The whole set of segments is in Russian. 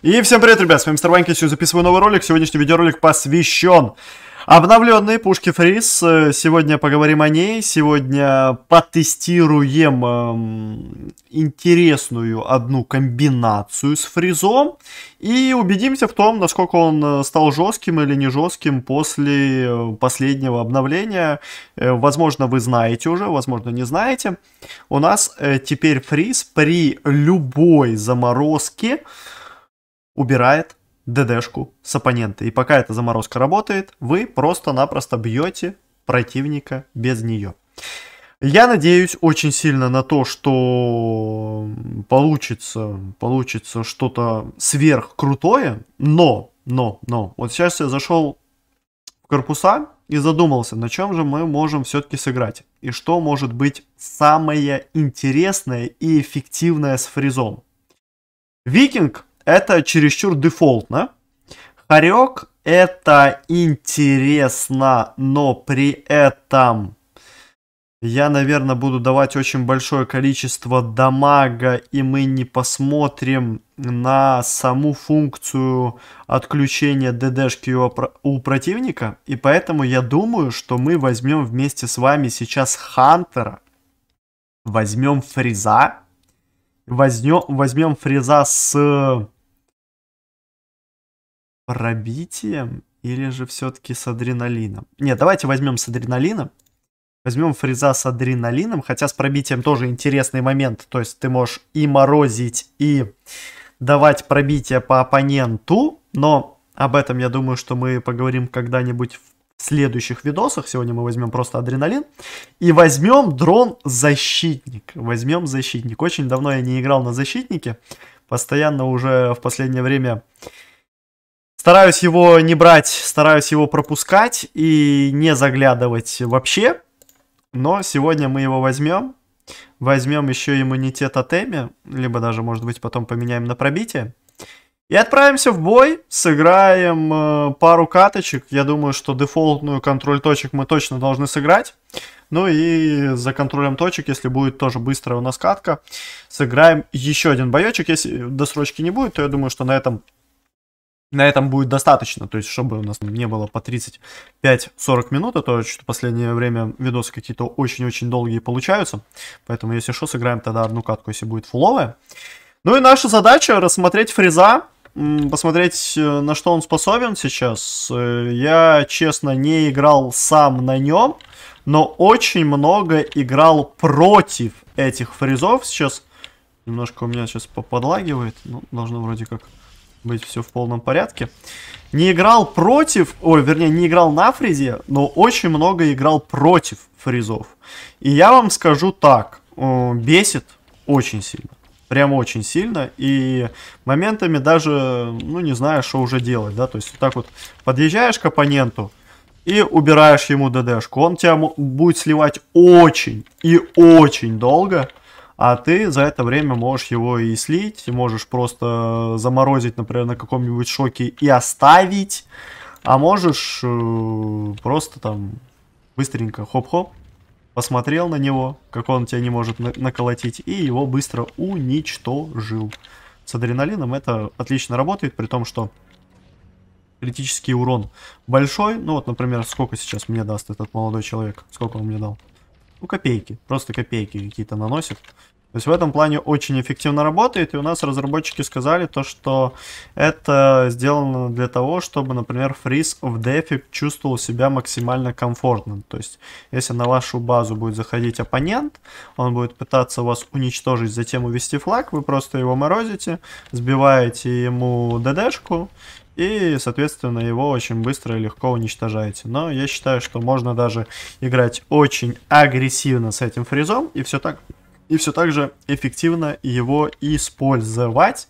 И всем привет, ребят, с вами Мистер Ванька, сегодня записываю новый ролик. Сегодняшний видеоролик посвящен обновленной пушке Фриз. Э, сегодня поговорим о ней, сегодня потестируем эм, интересную одну комбинацию с Фризом и убедимся в том, насколько он э, стал жестким или не жестким после э, последнего обновления. Возможно, вы знаете уже, возможно, не знаете. У нас теперь Фриз при любой заморозке убирает ДДшку с оппонента. И пока эта заморозка работает, вы просто-напросто бьете противника без нее. Я надеюсь очень сильно на то, что получится, получится что-то сверхкрутое, но, но, но, вот сейчас я зашел в корпуса и задумался, на чем же мы можем все-таки сыграть, и что может быть самое интересное и эффективное с фризом. Викинг это чересчур дефолтно. Хорек это интересно, но при этом я, наверное, буду давать очень большое количество дамага, и мы не посмотрим на саму функцию отключения ДДшки у, противника. И поэтому я думаю, что мы возьмем вместе с вами сейчас Хантера, возьмем Фриза, возьмем, возьмем Фриза с пробитием или же все-таки с адреналином? Нет, давайте возьмем с адреналином. Возьмем фреза с адреналином, хотя с пробитием тоже интересный момент. То есть ты можешь и морозить, и давать пробитие по оппоненту, но об этом, я думаю, что мы поговорим когда-нибудь в следующих видосах. Сегодня мы возьмем просто адреналин. И возьмем дрон-защитник. Возьмем защитник. Очень давно я не играл на защитнике. Постоянно уже в последнее время Стараюсь его не брать, стараюсь его пропускать и не заглядывать вообще. Но сегодня мы его возьмем. Возьмем еще иммунитет от Эми, либо даже, может быть, потом поменяем на пробитие. И отправимся в бой, сыграем э, пару каточек. Я думаю, что дефолтную контроль точек мы точно должны сыграть. Ну и за контролем точек, если будет тоже быстрая у нас катка, сыграем еще один боечек. Если досрочки не будет, то я думаю, что на этом на этом будет достаточно, то есть чтобы у нас не было по 35-40 минут, а то что в последнее время видосы какие-то очень-очень долгие получаются, поэтому если что, сыграем тогда одну катку, если будет фуловая. Ну и наша задача рассмотреть фреза, посмотреть, э, на что он способен сейчас. Э, я, честно, не играл сам на нем, но очень много играл против этих фрезов. Сейчас немножко у меня сейчас поподлагивает, ну, должно вроде как быть все в полном порядке. Не играл против, ой, вернее, не играл на фризе, но очень много играл против фризов. И я вам скажу так, э, бесит очень сильно. Прям очень сильно. И моментами даже, ну, не знаю, что уже делать, да. То есть вот так вот подъезжаешь к оппоненту, и убираешь ему ДДшку. Он тебя будет сливать очень и очень долго а ты за это время можешь его и слить, можешь просто заморозить, например, на каком-нибудь шоке и оставить, а можешь э, просто там быстренько хоп-хоп, посмотрел на него, как он тебя не может наколотить, и его быстро уничтожил. С адреналином это отлично работает, при том, что критический урон большой. Ну вот, например, сколько сейчас мне даст этот молодой человек, сколько он мне дал? ну, копейки, просто копейки какие-то наносит. То есть в этом плане очень эффективно работает, и у нас разработчики сказали то, что это сделано для того, чтобы, например, фриз в дефе чувствовал себя максимально комфортно То есть если на вашу базу будет заходить оппонент, он будет пытаться вас уничтожить, затем увести флаг, вы просто его морозите, сбиваете ему ДДшку, и, соответственно, его очень быстро и легко уничтожаете. Но я считаю, что можно даже играть очень агрессивно с этим фризом, и все так и все так же эффективно его использовать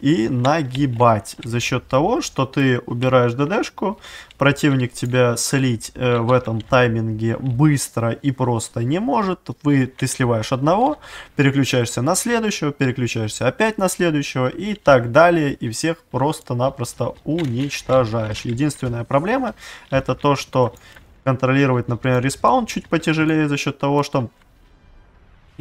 и нагибать за счет того, что ты убираешь ДДшку, противник тебя слить э, в этом тайминге быстро и просто не может. Вы, ты сливаешь одного, переключаешься на следующего, переключаешься опять на следующего и так далее. И всех просто-напросто уничтожаешь. Единственная проблема это то, что контролировать, например, респаун чуть потяжелее за счет того, что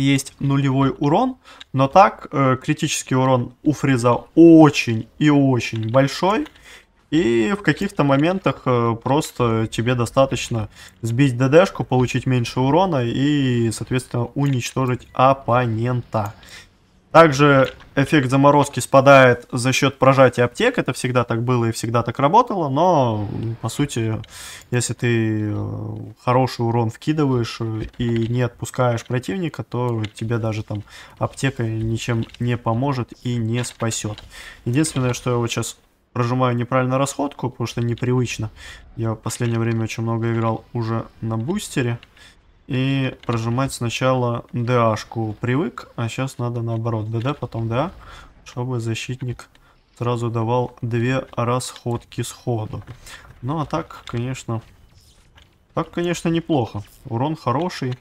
есть нулевой урон, но так э, критический урон у Фриза очень и очень большой. И в каких-то моментах э, просто тебе достаточно сбить ДДшку, получить меньше урона и, соответственно, уничтожить оппонента. Также эффект заморозки спадает за счет прожатия аптек. Это всегда так было и всегда так работало. Но, по сути, если ты э, хороший урон вкидываешь э, и не отпускаешь противника, то тебе даже там аптека ничем не поможет и не спасет. Единственное, что я вот сейчас прожимаю неправильно расходку, потому что непривычно. Я в последнее время очень много играл уже на бустере и прожимать сначала ДАшку Привык, а сейчас надо наоборот. ДД потом ДА, чтобы защитник сразу давал две расходки сходу. Ну а так, конечно, так, конечно, неплохо. Урон хороший.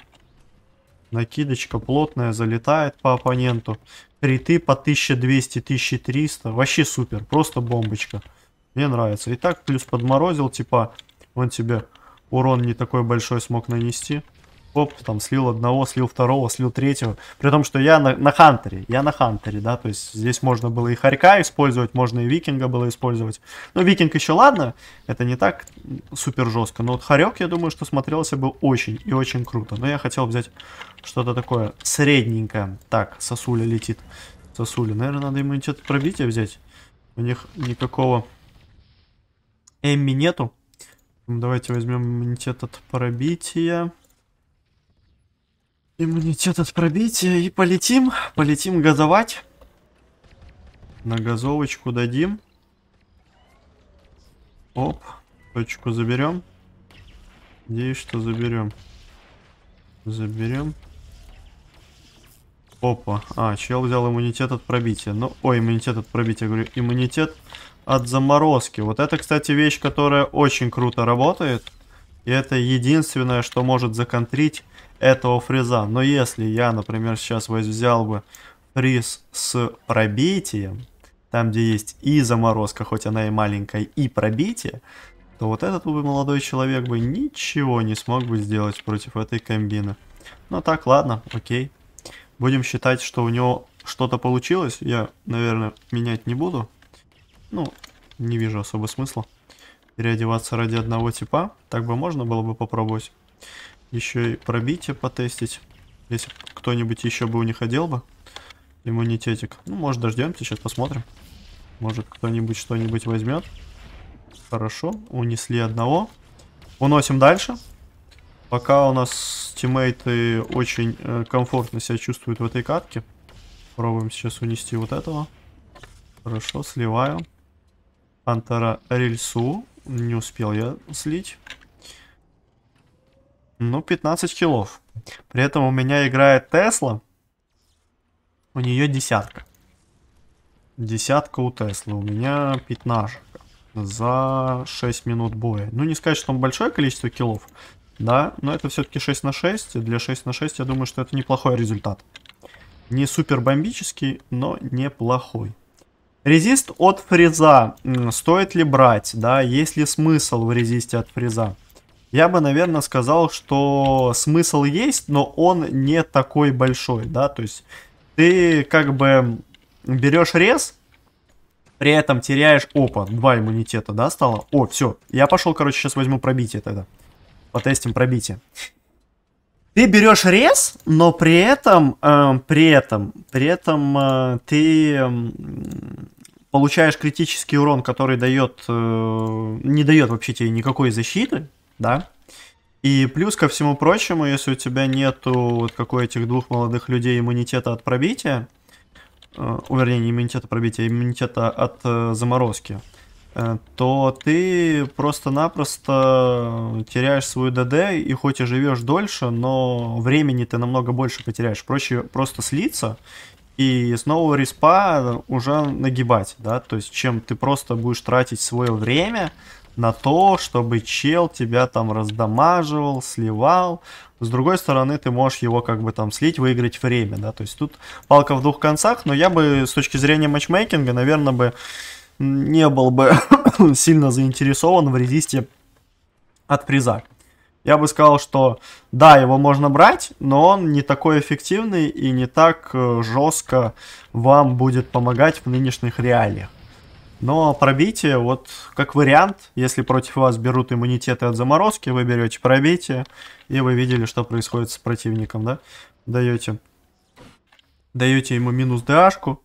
Накидочка плотная, залетает по оппоненту. Криты по 1200-1300. Вообще супер, просто бомбочка. Мне нравится. И так плюс подморозил, типа, он тебе урон не такой большой смог нанести оп, там слил одного, слил второго, слил третьего. При том, что я на, на Хантере, я на Хантере, да, то есть здесь можно было и Харька использовать, можно и Викинга было использовать. Ну, Викинг еще ладно, это не так супер жестко, но вот Харек, я думаю, что смотрелся бы очень и очень круто. Но я хотел взять что-то такое средненькое. Так, Сосуля летит. Сосуля, наверное, надо иммунитет пробития взять. У них никакого Эмми нету. Давайте возьмем иммунитет от пробития. Иммунитет от пробития. И полетим. Полетим газовать. На газовочку дадим. Оп. Точку заберем. Надеюсь, что заберем. Заберем. Опа. А, чел взял иммунитет от пробития. Ну, ой, иммунитет от пробития. говорю, иммунитет от заморозки. Вот это, кстати, вещь, которая очень круто работает. И это единственное, что может законтрить этого фреза. Но если я, например, сейчас взял бы фриз с пробитием, там, где есть и заморозка, хоть она и маленькая, и пробитие, то вот этот бы молодой человек бы ничего не смог бы сделать против этой комбины. Ну так, ладно, окей. Будем считать, что у него что-то получилось. Я, наверное, менять не буду. Ну, не вижу особо смысла переодеваться ради одного типа. Так бы можно было бы попробовать. Еще и пробитие потестить. Если кто-нибудь еще бы у них одел бы иммунитетик. Ну, может, дождемся, сейчас посмотрим. Может, кто-нибудь что-нибудь возьмет. Хорошо, унесли одного. Уносим дальше. Пока у нас тиммейты очень э, комфортно себя чувствуют в этой катке. Пробуем сейчас унести вот этого. Хорошо, сливаю. Пантера рельсу не успел я слить. Ну, 15 килов. При этом у меня играет Тесла. У нее десятка. Десятка у Теслы. У меня пятнашка. За 6 минут боя. Ну, не сказать, что он большое количество килов. Да, но это все-таки 6 на 6. Для 6 на 6 я думаю, что это неплохой результат. Не супер бомбический, но неплохой. Резист от фреза. Стоит ли брать? Да, есть ли смысл в резисте от фреза? Я бы, наверное, сказал, что смысл есть, но он не такой большой, да, то есть ты как бы берешь рез, при этом теряешь, опа, два иммунитета, да, стало? О, все, я пошел, короче, сейчас возьму пробитие тогда, потестим пробитие. Ты берешь рез, но при этом, э, при этом, при этом э, ты получаешь критический урон, который дает, э, не дает вообще тебе никакой защиты, да. И плюс ко всему прочему, если у тебя нету, вот как этих двух молодых людей, иммунитета от пробития, э, вернее, не иммунитета пробития, а иммунитета от э, заморозки, э, то ты просто-напросто теряешь свою ДД, и хоть и живешь дольше, но времени ты намного больше потеряешь. Проще просто слиться и снова респа уже нагибать, да, то есть чем ты просто будешь тратить свое время на то, чтобы чел тебя там раздамаживал, сливал. С другой стороны, ты можешь его как бы там слить, выиграть время, да, то есть тут палка в двух концах, но я бы с точки зрения матчмейкинга, наверное, бы не был бы сильно заинтересован в резисте от приза я бы сказал, что да, его можно брать, но он не такой эффективный и не так э, жестко вам будет помогать в нынешних реалиях. Но пробитие, вот как вариант, если против вас берут иммунитеты от заморозки, вы берете пробитие, и вы видели, что происходит с противником, да? Даете, даете ему минус ДАшку,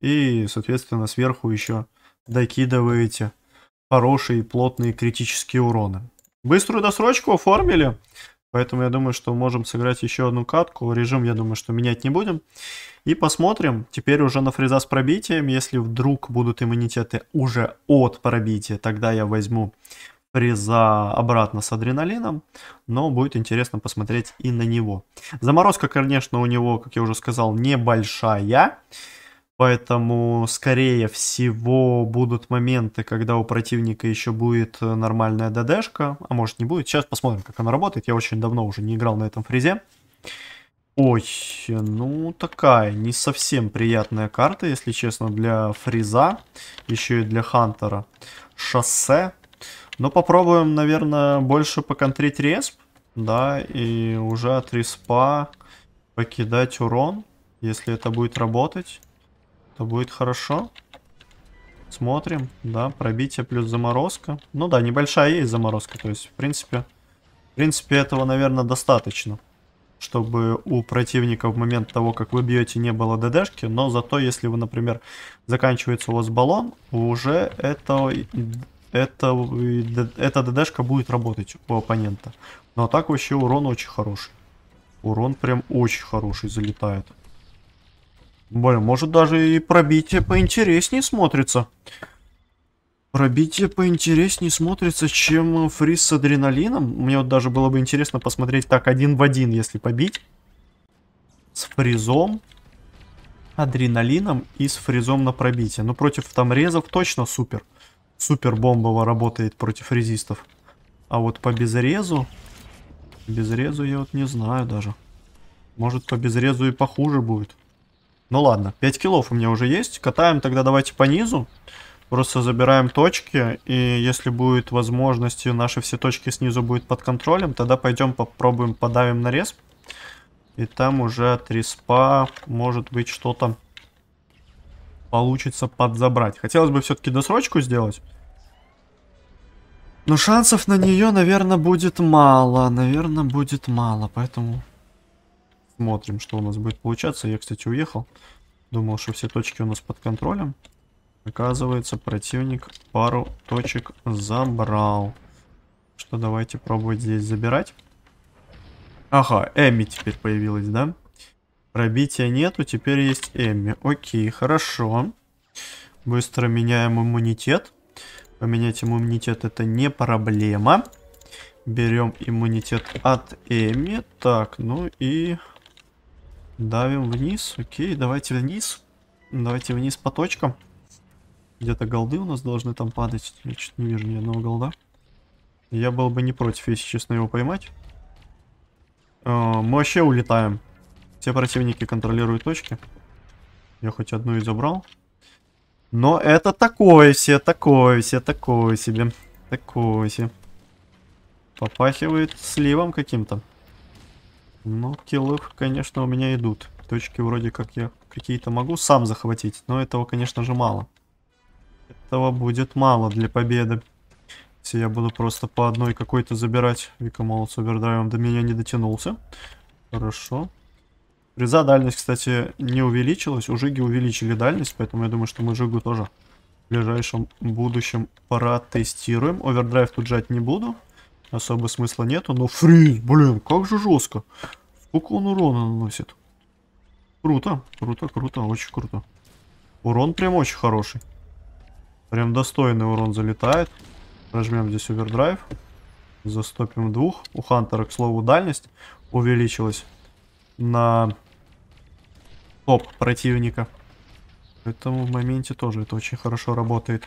и, соответственно, сверху еще докидываете хорошие плотные критические уроны. Быструю досрочку оформили. Поэтому я думаю, что можем сыграть еще одну катку. Режим, я думаю, что менять не будем. И посмотрим. Теперь уже на фреза с пробитием. Если вдруг будут иммунитеты уже от пробития, тогда я возьму фреза обратно с адреналином. Но будет интересно посмотреть и на него. Заморозка, конечно, у него, как я уже сказал, небольшая. Поэтому, скорее всего, будут моменты, когда у противника еще будет э, нормальная ДДшка, а может не будет. Сейчас посмотрим, как она работает. Я очень давно уже не играл на этом фризе. Ой, ну такая не совсем приятная карта, если честно, для фриза, еще и для хантера. Шоссе. Но попробуем, наверное, больше поконтрить респ, да, и уже от респа покидать урон, если это будет работать то будет хорошо. Смотрим, да, пробитие плюс заморозка. Ну да, небольшая есть заморозка, то есть, в принципе, в принципе, этого, наверное, достаточно, чтобы у противника в момент того, как вы бьете, не было ДДшки, но зато, если вы, например, заканчивается у вас баллон, уже это, это, эта ДДшка будет работать у оппонента. Но так вообще урон очень хороший. Урон прям очень хороший залетает. Блин, может даже и пробитие поинтереснее смотрится. Пробитие поинтереснее смотрится, чем фриз с адреналином. Мне вот даже было бы интересно посмотреть так один в один, если побить. С фризом, адреналином и с фризом на пробитие. Ну, против там резов точно супер. Супер бомбово работает против резистов. А вот по безрезу... Безрезу я вот не знаю даже. Может, по безрезу и похуже будет. Ну ладно, 5 килов у меня уже есть. Катаем тогда давайте по низу. Просто забираем точки, и если будет возможность, и наши все точки снизу будет под контролем, тогда пойдем попробуем подавим на респ. И там уже от респа может быть что-то получится подзабрать. Хотелось бы все-таки досрочку сделать. Но шансов на нее, наверное, будет мало. Наверное, будет мало, поэтому Смотрим, что у нас будет получаться. Я, кстати, уехал. Думал, что все точки у нас под контролем. Оказывается, противник пару точек забрал. Что давайте пробовать здесь забирать. Ага, Эми теперь появилась, да? Пробития нету, теперь есть Эми. Окей, хорошо. Быстро меняем иммунитет. Поменять иммунитет это не проблема. Берем иммунитет от Эми. Так, ну и Давим вниз. Окей, давайте вниз. Давайте вниз по точкам. Где-то голды у нас должны там падать. Я что не вижу ни одного голда. Я был бы не против, если честно, его поймать. Э, мы вообще улетаем. Все противники контролируют точки. Я хоть одну и забрал. Но это такое все, такое все, такое себе. Такое себе. Попахивает сливом каким-то. Ну, киллы, конечно, у меня идут. Точки вроде как я какие-то могу сам захватить, но этого, конечно же, мало. Этого будет мало для победы. Если я буду просто по одной какой-то забирать. Вика Викамол с овердрайвом до меня не дотянулся. Хорошо. Реза дальность, кстати, не увеличилась. У Жиги увеличили дальность, поэтому я думаю, что мы Жигу тоже в ближайшем будущем пора тестируем. Овердрайв тут жать не буду. Особо смысла нету, но фриз, блин, как же жестко. Сколько он урона наносит. Круто, круто, круто, очень круто. Урон прям очень хороший. Прям достойный урон залетает. Нажмем здесь овердрайв. Застопим двух. У Хантера, к слову, дальность увеличилась на топ противника. Поэтому в моменте тоже это очень хорошо работает.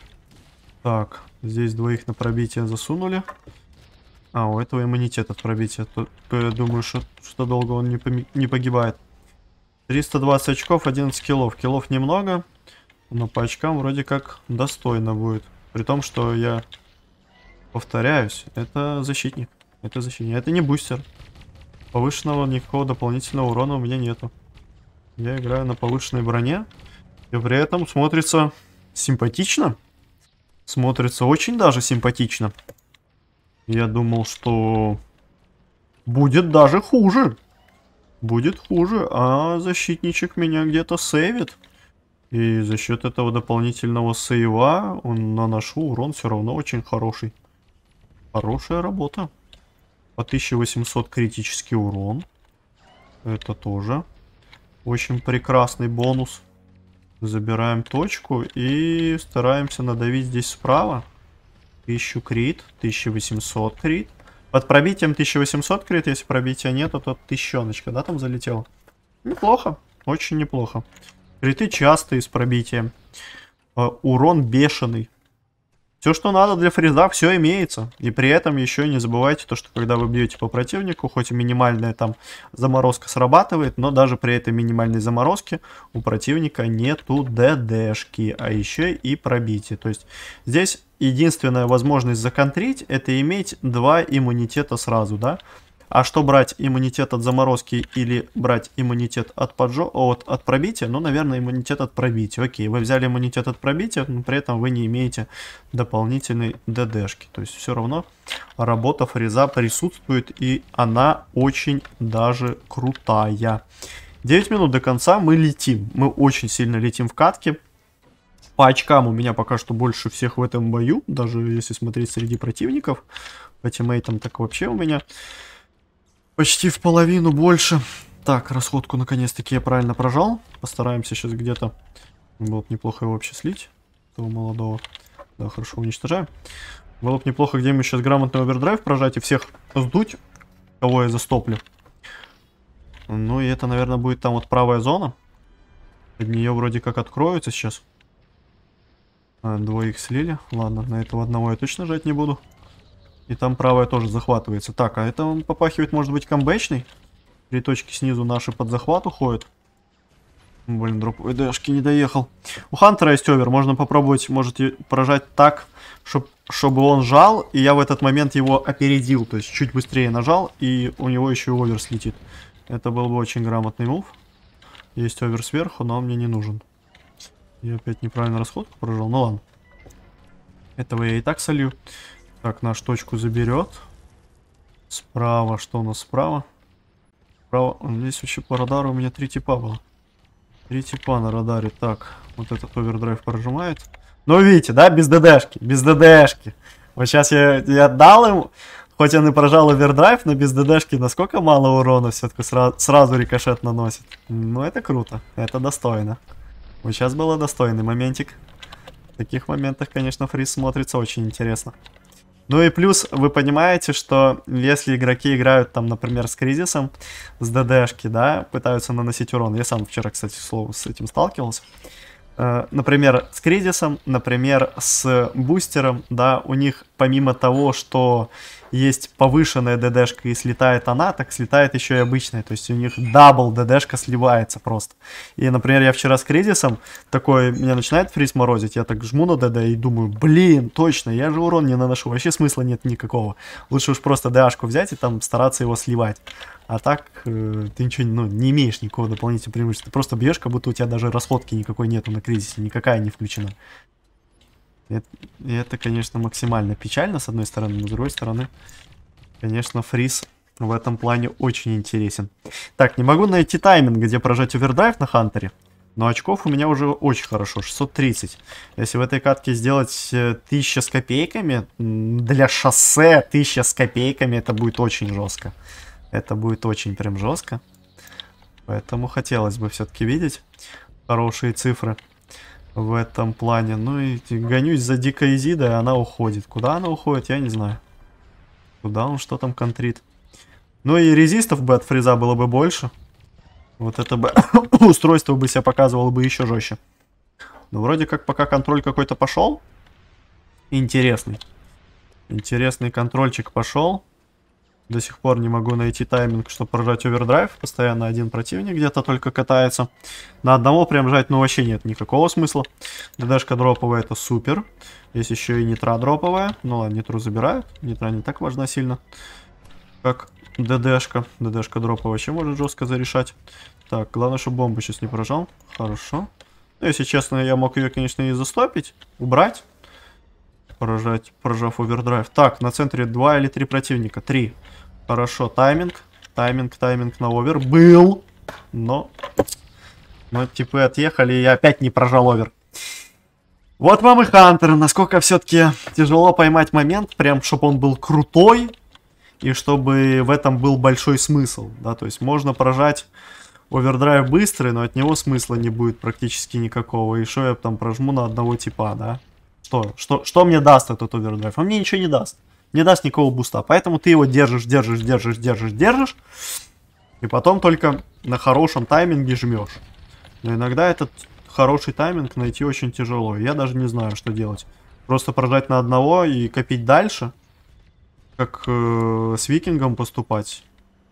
Так, здесь двоих на пробитие засунули. А, у этого иммунитет от пробития. Тут, думаю, что, что долго он не, не погибает. 320 очков, 11 килов. Килов немного, но по очкам вроде как достойно будет. При том, что я повторяюсь, это защитник. Это защитник. Это не бустер. Повышенного никакого дополнительного урона у меня нету. Я играю на повышенной броне. И при этом смотрится симпатично. Смотрится очень даже симпатично. Я думал, что будет даже хуже. Будет хуже, а защитничек меня где-то сейвит. И за счет этого дополнительного сейва он наношу урон все равно очень хороший. Хорошая работа. По 1800 критический урон. Это тоже очень прекрасный бонус. Забираем точку и стараемся надавить здесь справа. 1000 крит, 1800 крит. Под пробитием 1800 крит, если пробития нету, то тысячоночка, да, там залетела? Неплохо, очень неплохо. Криты частые с пробитием. Э, урон бешеный. Все, что надо для фриза, все имеется. И при этом еще не забывайте то, что когда вы бьете по противнику, хоть и минимальная там заморозка срабатывает, но даже при этой минимальной заморозке у противника нету ДДшки, а еще и пробитие. То есть здесь единственная возможность законтрить, это иметь два иммунитета сразу, да. А что брать, иммунитет от заморозки или брать иммунитет от, поджо... от, от пробития? Ну, наверное, иммунитет от пробития. Окей, вы взяли иммунитет от пробития, но при этом вы не имеете дополнительной ДДшки. То есть все равно работа фреза присутствует и она очень даже крутая. 9 минут до конца, мы летим. Мы очень сильно летим в катке. По очкам у меня пока что больше всех в этом бою, даже если смотреть среди противников. По тиммейтам так вообще у меня Почти в половину больше. Так, расходку наконец-таки я правильно прожал. Постараемся сейчас где-то... Было бы неплохо его вообще слить. Этого молодого. Да, хорошо, уничтожаем. Было бы неплохо где-нибудь сейчас грамотный овердрайв прожать и всех сдуть, кого я застоплю. Ну и это, наверное, будет там вот правая зона. Под нее вроде как откроются сейчас. А, двоих слили. Ладно, на этого одного я точно жать не буду. И там правая тоже захватывается. Так, а это он попахивает, может быть, камбэчный? Три точки снизу наши под захват уходят. Блин, друг ЭДшки не доехал. У Хантера есть овер, можно попробовать, может поражать так, чтоб, чтобы он жал, и я в этот момент его опередил, то есть чуть быстрее нажал, и у него еще и овер слетит. Это был бы очень грамотный мув. Есть овер сверху, но он мне не нужен. Я опять неправильно расходку прожал, ну ладно. Этого я и так солью. Так, наш точку заберет. Справа, что у нас справа? Справа, а, здесь вообще по радару у меня три типа было. Три типа на радаре. Так, вот этот овердрайв прожимает. Ну, видите, да, без ДДшки, без ДДшки. Вот сейчас я, я дал ему, хоть он и прожал овердрайв, но без ДДшки насколько мало урона все-таки сра сразу рикошет наносит. Ну, это круто, это достойно. Вот сейчас было достойный моментик. В таких моментах, конечно, фриз смотрится очень интересно. Ну и плюс вы понимаете, что если игроки играют там, например, с кризисом, с ДДшки, да, пытаются наносить урон. Я сам вчера, кстати, слово с этим сталкивался. Э, например, с Кризисом, например, с Бустером, да, у них помимо того, что есть повышенная ДДшка и слетает она, так слетает еще и обычная, то есть у них дабл ДДшка сливается просто. И, например, я вчера с Кризисом, такой, меня начинает фриз морозить, я так жму на ДД и думаю, блин, точно, я же урон не наношу, вообще смысла нет никакого. Лучше уж просто ДАшку взять и там стараться его сливать. А так э, ты ничего ну, не имеешь никакого дополнительного преимущества. Ты просто бьешь, как будто у тебя даже расходки никакой нету на кризисе, никакая не включена. Это, это, конечно, максимально печально, с одной стороны, но с другой стороны, конечно, фриз в этом плане очень интересен. Так, не могу найти тайминг, где прожать овердрайв на Хантере. Но очков у меня уже очень хорошо, 630. Если в этой катке сделать 1000 э, с копейками, для шоссе 1000 с копейками это будет очень жестко. Это будет очень прям жестко. Поэтому хотелось бы все-таки видеть хорошие цифры в этом плане. Ну и гонюсь за Дикой и она уходит. Куда она уходит, я не знаю. Куда он, что там контрит. Ну и резистов бы от фриза было бы больше. Вот это бы устройство бы себя показывало бы еще жестче. Но ну, вроде как пока контроль какой-то пошел. Интересный. Интересный контрольчик пошел. До сих пор не могу найти тайминг, чтобы прожать овердрайв. Постоянно один противник где-то только катается. На одного прям жать, ну, вообще нет никакого смысла. ДДшка дроповая, это супер. Здесь еще и нитра дроповая. Ну ладно, нитру забирают. Нитра не так важна сильно, как ДДшка. ДДшка дропа вообще может жестко зарешать. Так, главное, чтобы бомбу сейчас не прожал. Хорошо. Ну, если честно, я мог ее, конечно, и застопить, убрать. Поражать, прожав овердрайв. Так, на центре два или три противника. три Хорошо, тайминг. Тайминг, тайминг на овер. Был, но... Но типы отъехали, и я опять не прожал овер. Вот вам и Хантер. Насколько все-таки тяжело поймать момент, прям, чтобы он был крутой, и чтобы в этом был большой смысл, да, то есть можно прожать овердрайв быстрый, но от него смысла не будет практически никакого, и что я там прожму на одного типа, да. Что? Что, что мне даст этот овердрайв? Он мне ничего не даст. Не даст никакого буста. Поэтому ты его держишь, держишь, держишь, держишь, держишь. И потом только на хорошем тайминге жмешь. Но иногда этот хороший тайминг найти очень тяжело. Я даже не знаю, что делать. Просто прожать на одного и копить дальше. Как э, с викингом поступать.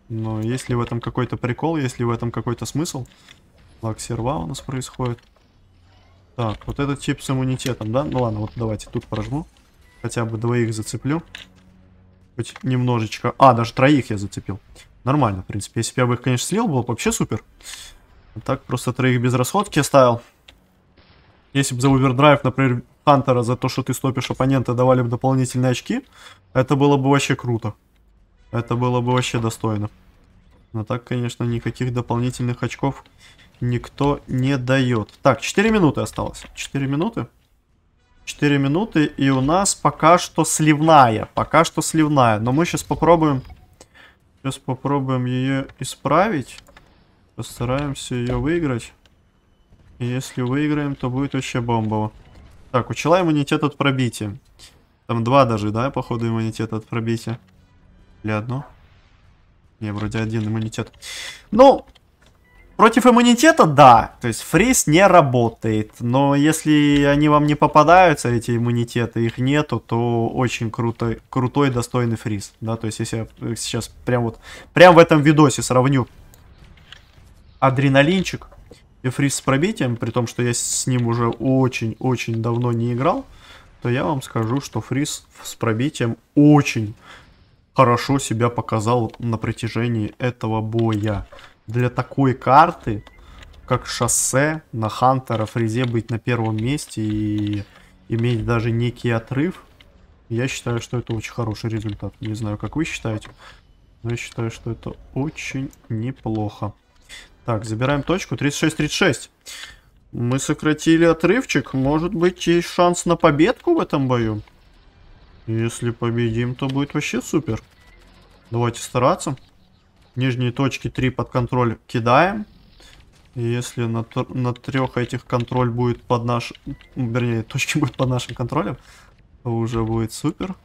Но если в этом какой-то прикол, если в этом какой-то смысл. Лаксерва у нас происходит. Так, вот этот тип с иммунитетом, да? Ну ладно, вот давайте тут прожму. Хотя бы двоих зацеплю. Хоть немножечко. А, даже троих я зацепил. Нормально, в принципе. Если бы я бы их, конечно, слил, было бы вообще супер. А так просто троих без расходки оставил. Если бы за овердрайв, например, Хантера, за то, что ты стопишь оппонента, давали бы дополнительные очки, это было бы вообще круто. Это было бы вообще достойно. Но так, конечно, никаких дополнительных очков никто не дает. Так, 4 минуты осталось. 4 минуты. 4 минуты, и у нас пока что сливная. Пока что сливная. Но мы сейчас попробуем... Сейчас попробуем ее исправить. Постараемся ее выиграть. И если выиграем, то будет вообще бомбово. Так, у чела иммунитет от пробития. Там два даже, да, походу, иммунитет от пробития. Или одно? Я вроде один иммунитет. Ну, против иммунитета, да. То есть фриз не работает. Но если они вам не попадаются, эти иммунитеты, их нету, то очень крутой, крутой достойный фриз. Да, то есть если я сейчас прям вот, прям в этом видосе сравню адреналинчик и фриз с пробитием, при том, что я с ним уже очень-очень давно не играл, то я вам скажу, что фриз с пробитием очень хорошо себя показал на протяжении этого боя. Для такой карты, как шоссе, на Хантера Фризе быть на первом месте и иметь даже некий отрыв, я считаю, что это очень хороший результат. Не знаю, как вы считаете, но я считаю, что это очень неплохо. Так, забираем точку. 36-36. Мы сократили отрывчик. Может быть, есть шанс на победку в этом бою? Если победим, то будет вообще супер. Давайте стараться. Нижние точки 3 под контроль кидаем. если на, на трех этих контроль будет под наш... Вернее, точки будет под нашим контролем, то уже будет супер.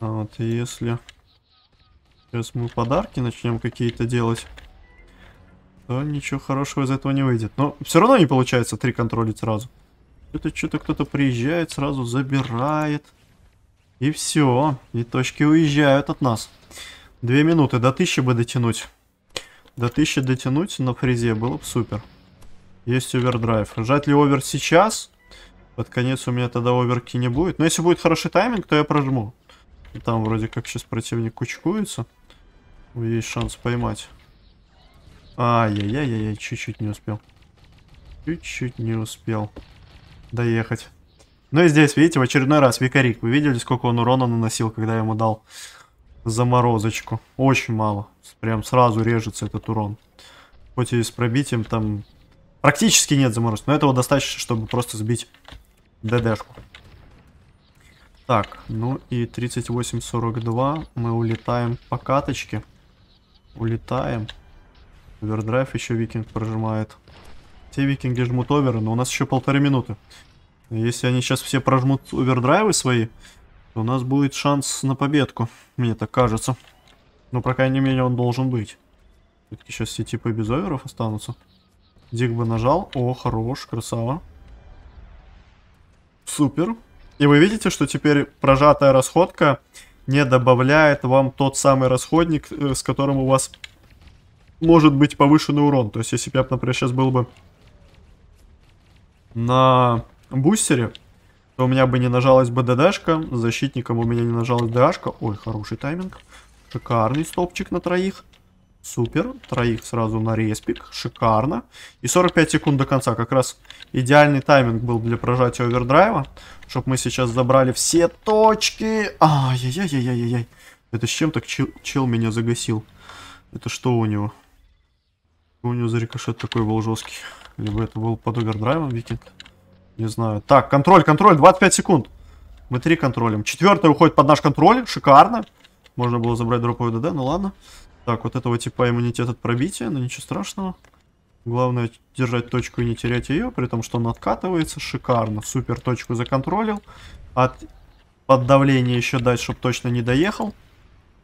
Вот, если... Сейчас мы подарки начнем какие-то делать, то ничего хорошего из этого не выйдет. Но все равно не получается три контролить сразу. Это что-то кто-то приезжает, сразу забирает. И все. И точки уезжают от нас. Две минуты. До тысячи бы дотянуть. До тысячи дотянуть на фрезе было бы супер. Есть овердрайв. Жать ли овер сейчас? Под конец у меня тогда оверки не будет. Но если будет хороший тайминг, то я прожму. Там вроде как сейчас противник кучкуется. Есть шанс поймать. Ай-яй-яй-яй, чуть-чуть не успел. Чуть-чуть не успел доехать. Ну и здесь, видите, в очередной раз Викарик. Вы видели, сколько он урона наносил, когда я ему дал заморозочку? Очень мало. Прям сразу режется этот урон. Хоть и с пробитием там практически нет заморозки, но этого достаточно, чтобы просто сбить ДДшку. Так, ну и 38-42, Мы улетаем по каточке. Улетаем. Овердрайв еще викинг прожимает. Те викинги жмут оверы, но у нас еще полторы минуты. Если они сейчас все прожмут овердрайвы свои, то у нас будет шанс на победку, мне так кажется. Но, по крайней мере, он должен быть. Все-таки сейчас все типы без оверов останутся. Дик бы нажал. О, хорош, красава. Супер. И вы видите, что теперь прожатая расходка не добавляет вам тот самый расходник, э, с которым у вас может быть повышенный урон. То есть, если бы я, например, сейчас был бы на бустере, то у меня бы не нажалась бы ДДшка, защитником у меня не нажалась ДАшка. Ой, хороший тайминг. Шикарный стопчик на троих. Супер. Троих сразу на респик. Шикарно. И 45 секунд до конца. Как раз идеальный тайминг был для прожатия овердрайва. чтобы мы сейчас забрали все точки. Ай-яй-яй-яй-яй-яй. Это с чем так чел, чел меня загасил? Это что у него? У него за рикошет такой был жесткий. Либо это был под овердрайвом викинг. Не знаю. Так, контроль, контроль, 25 секунд. Мы три контролем. Четвертый уходит под наш контроль. Шикарно. Можно было забрать дроповый ДД, ну ладно. Так, вот этого типа иммунитет от пробития, но ну ничего страшного. Главное держать точку и не терять ее, при том, что он откатывается. Шикарно. Супер точку законтролил. От под давление еще дать, чтобы точно не доехал.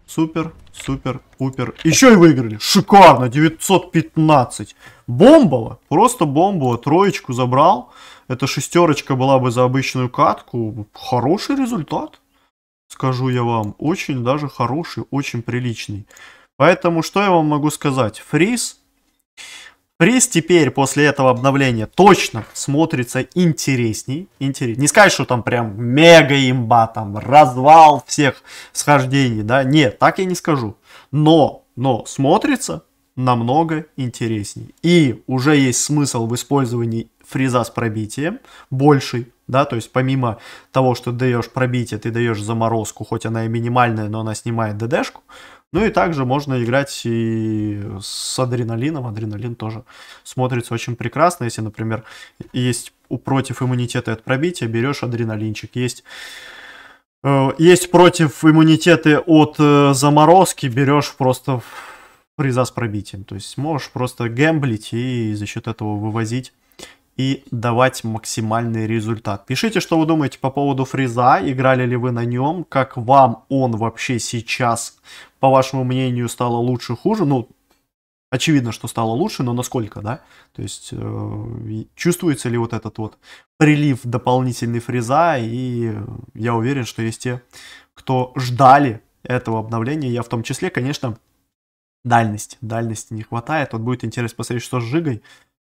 Супер, супер, упер. Еще и выиграли. Шикарно, 915. Бомбово, просто бомбово. Троечку забрал. Это шестерочка была бы за обычную катку. Хороший результат, скажу я вам. Очень даже хороший, очень приличный. Поэтому что я вам могу сказать? Фриз Приз теперь после этого обновления точно смотрится интересней. интересней. Не сказать, что там прям мега имба, там развал всех схождений, да, нет, так я не скажу. Но, но смотрится намного интересней. И уже есть смысл в использовании фреза с пробитием, больший, да, то есть помимо того, что даешь пробитие, ты даешь заморозку, хоть она и минимальная, но она снимает ДДшку, ну и также можно играть и с адреналином. Адреналин тоже смотрится очень прекрасно. Если, например, есть против иммунитета от пробития, берешь адреналинчик. Есть э, есть против иммунитета от э, заморозки, берешь просто приза с пробитием. То есть можешь просто гэмблить и за счет этого вывозить и давать максимальный результат. Пишите, что вы думаете по поводу фреза, играли ли вы на нем, как вам он вообще сейчас, по вашему мнению, стало лучше, хуже. Ну, очевидно, что стало лучше, но насколько, да? То есть э, чувствуется ли вот этот вот прилив дополнительный фреза, и я уверен, что есть те, кто ждали этого обновления, я в том числе, конечно, дальность, дальности не хватает, вот будет интересно посмотреть, что с Жигой,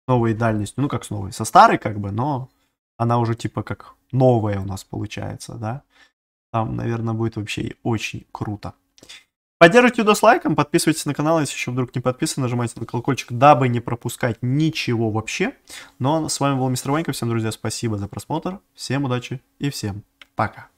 новой дальностью. Ну, как с новой, со старой как бы, но она уже типа как новая у нас получается, да. Там, наверное, будет вообще очень круто. Поддержите видос лайком, подписывайтесь на канал, если еще вдруг не подписаны, нажимайте на колокольчик, дабы не пропускать ничего вообще. Но ну, а с вами был Мистер Ванька, всем, друзья, спасибо за просмотр, всем удачи и всем пока.